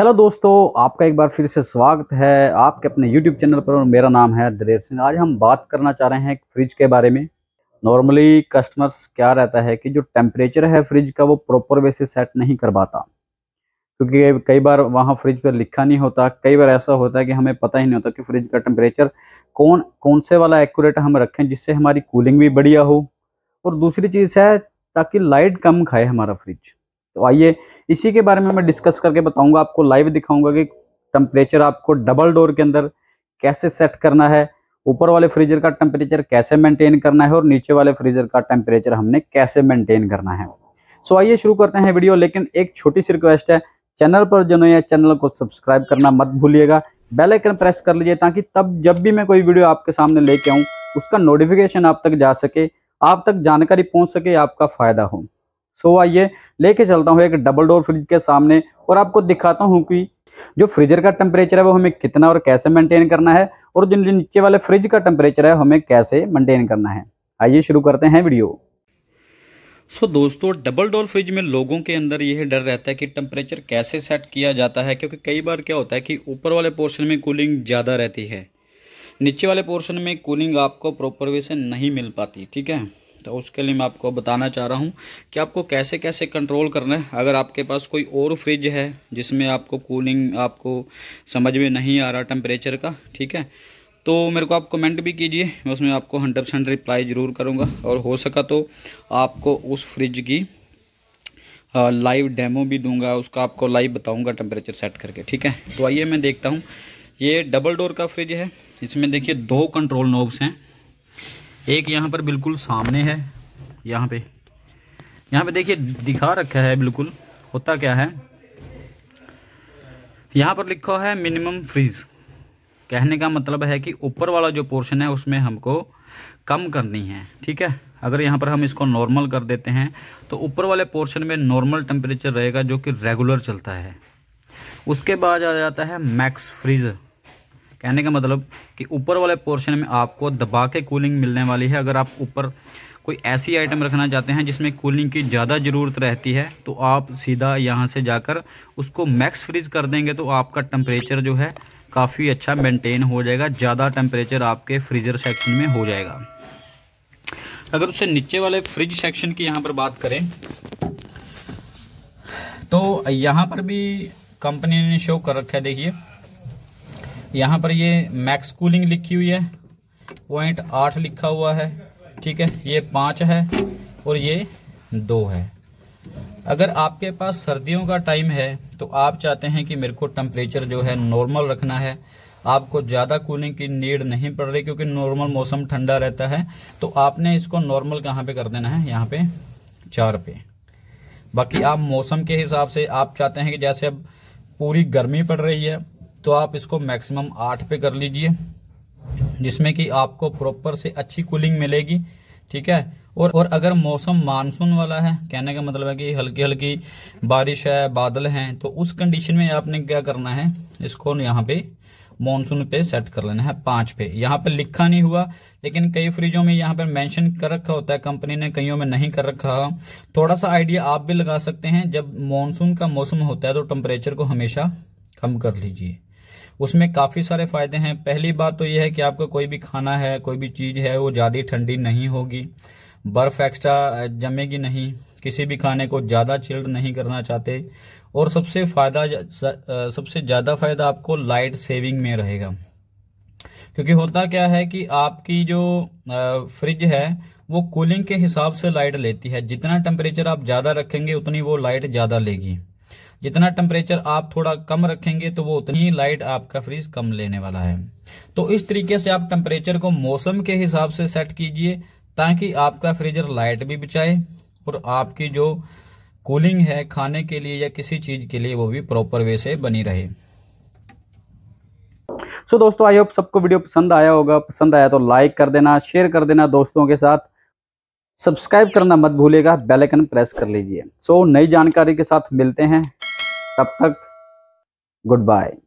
hello दोस्तों आपका एक बार फिर से स्वागत है आपके अपने यूट्यूब चैनल पर और मेरा नाम है दलेर सिंह आज हम बात करना चाह रहे हैं एक फ्रिज के बारे में नॉर्मली कस्टमर्स क्या रहता है कि जो टेम्परेचर है फ्रिज का वो प्रॉपर वे से सेट नहीं कर पाता क्योंकि कई बार वहाँ फ्रिज पर लिखा नहीं होता कई बार ऐसा होता है कि हमें पता ही नहीं होता कि फ्रिज का टेम्परेचर कौन कौन से वाला एक्यूरेट हम रखें जिससे हमारी कूलिंग भी बढ़िया हो और दूसरी चीज़ है ताकि लाइट कम खाए हमारा फ्रिज तो आइए इसी के बारे में मैं डिस्कस करके बताऊंगा आपको लाइव दिखाऊंगा कि टेम्परेचर आपको डबल डोर के अंदर कैसे सेट करना है ऊपर वाले फ्रीजर का टेम्परेचर कैसे मेंटेन करना है और नीचे वाले फ्रीजर का टेम्परेचर हमने कैसे मेंटेन करना है सो आइए शुरू करते हैं वीडियो लेकिन एक छोटी सी रिक्वेस्ट है चैनल पर जो नए चैनल को सब्सक्राइब करना मत भूलिएगा बेल आइकन प्रेस कर लीजिए ताकि तब जब भी मैं कोई वीडियो आपके सामने लेके आऊं उसका नोटिफिकेशन आप तक जा सके आप तक जानकारी पहुंच सके आपका फ़ायदा हो सो आइए लेके चलता हूँ एक डबल डोर फ्रिज के सामने और आपको दिखाता हूँ कि जो फ्रीजर का टेम्परेचर है वो हमें कितना और कैसे मेंटेन करना है और जो नीचे वाले फ्रिज का टेम्परेचर है हमें कैसे मेंटेन करना है आइए शुरू करते हैं वीडियो सो so, दोस्तों डबल डोर फ्रिज में लोगों के अंदर यह डर रहता है कि टेम्परेचर कैसे सेट किया जाता है क्योंकि कई बार क्या होता है कि ऊपर वाले पोर्शन में कूलिंग ज़्यादा रहती है नीचे वाले पोर्शन में कूलिंग आपको प्रॉपर वे से नहीं मिल पाती ठीक है तो उसके लिए मैं आपको बताना चाह रहा हूँ कि आपको कैसे कैसे कंट्रोल करना है अगर आपके पास कोई और फ्रिज है जिसमें आपको कूलिंग आपको समझ में नहीं आ रहा टेम्परेचर का ठीक है तो मेरे को आप कमेंट भी कीजिए मैं उसमें आपको हंड्रेड परसेंट रिप्लाई ज़रूर करूँगा और हो सका तो आपको उस फ्रिज की लाइव डेमो भी दूंगा उसका आपको लाइव बताऊँगा टेम्परेचर सेट करके ठीक है तो आइए मैं देखता हूँ ये डबल डोर का फ्रिज है इसमें देखिए दो कंट्रोल नोब्स हैं एक यहाँ पर बिल्कुल सामने है यहाँ पे यहाँ पे देखिए दिखा रखा है बिल्कुल होता क्या है यहाँ पर लिखा है मिनिमम फ्रीज कहने का मतलब है कि ऊपर वाला जो पोर्शन है उसमें हमको कम करनी है ठीक है अगर यहाँ पर हम इसको नॉर्मल कर देते हैं तो ऊपर वाले पोर्शन में नॉर्मल टेम्परेचर रहेगा जो कि रेगुलर चलता है उसके बाद आ जाता है मैक्स फ्रीज कहने का मतलब कि ऊपर वाले पोर्शन में आपको दबा के कूलिंग मिलने वाली है अगर आप ऊपर कोई ऐसी आइटम रखना चाहते हैं जिसमें कूलिंग की ज़्यादा ज़रूरत रहती है तो आप सीधा यहाँ से जाकर उसको मैक्स फ्रिज कर देंगे तो आपका टेम्परेचर जो है काफ़ी अच्छा मेंटेन हो जाएगा ज़्यादा टेम्परेचर आपके फ्रीज़र सेक्शन में हो जाएगा अगर उससे नीचे वाले फ्रिज सेक्शन की यहाँ पर बात करें तो यहाँ पर भी कंपनी ने शो कर रखा है देखिए यहाँ पर ये मैक्स कूलिंग लिखी हुई है पॉइंट आठ लिखा हुआ है ठीक है ये पाँच है और ये दो है अगर आपके पास सर्दियों का टाइम है तो आप चाहते हैं कि मेरे को टेम्परेचर जो है नॉर्मल रखना है आपको ज़्यादा कूलिंग की नीड नहीं पड़ रही क्योंकि नॉर्मल मौसम ठंडा रहता है तो आपने इसको नॉर्मल कहाँ पे कर देना है यहाँ पे चार पे बाकी आप मौसम के हिसाब से आप चाहते हैं कि जैसे अब पूरी गर्मी पड़ रही है तो आप इसको मैक्सिमम आठ पे कर लीजिए जिसमें कि आपको प्रॉपर से अच्छी कूलिंग मिलेगी ठीक है और और अगर मौसम मानसून वाला है कहने का मतलब है कि हल्की हल्की बारिश है बादल हैं तो उस कंडीशन में आपने क्या करना है इसको यहाँ पे मानसून पे सेट कर लेना है पांच पे यहाँ पे लिखा नहीं हुआ लेकिन कई फ्रिजों में यहाँ पे मेंशन कर रखा होता है कंपनी ने कईयों में नहीं कर रखा थोड़ा सा आइडिया आप भी लगा सकते हैं जब मानसून का मौसम होता है तो टेम्परेचर को हमेशा कम कर लीजिए उसमें काफ़ी सारे फायदे हैं पहली बात तो यह है कि आपका कोई भी खाना है कोई भी चीज़ है वो ज़्यादा ठंडी नहीं होगी बर्फ़ एक्स्ट्रा जमेगी नहीं किसी भी खाने को ज़्यादा चिल्ड नहीं करना चाहते और सबसे फ़ायदा सबसे ज़्यादा फ़ायदा आपको लाइट सेविंग में रहेगा क्योंकि होता क्या है कि आपकी जो फ्रिज है वो कूलिंग के हिसाब से लाइट लेती है जितना टेम्परेचर आप ज़्यादा रखेंगे उतनी वो लाइट ज़्यादा लेगी जितना टेम्परेचर आप थोड़ा कम रखेंगे तो वो उतनी ही लाइट आपका फ्रिज कम लेने वाला है तो इस तरीके से आप टेम्परेचर को मौसम के हिसाब से सेट कीजिए ताकि आपका फ्रीजर लाइट भी बचाए और आपकी जो कूलिंग है खाने के लिए या किसी चीज के लिए वो भी प्रॉपर वे से बनी रहे सो so, दोस्तों आई होप सबको वीडियो पसंद आया होगा पसंद आया तो लाइक कर देना शेयर कर देना दोस्तों के साथ सब्सक्राइब करना मत भूलेगा बेल आइकन प्रेस कर लीजिए सो so, नई जानकारी के साथ मिलते हैं तब तक गुड बाय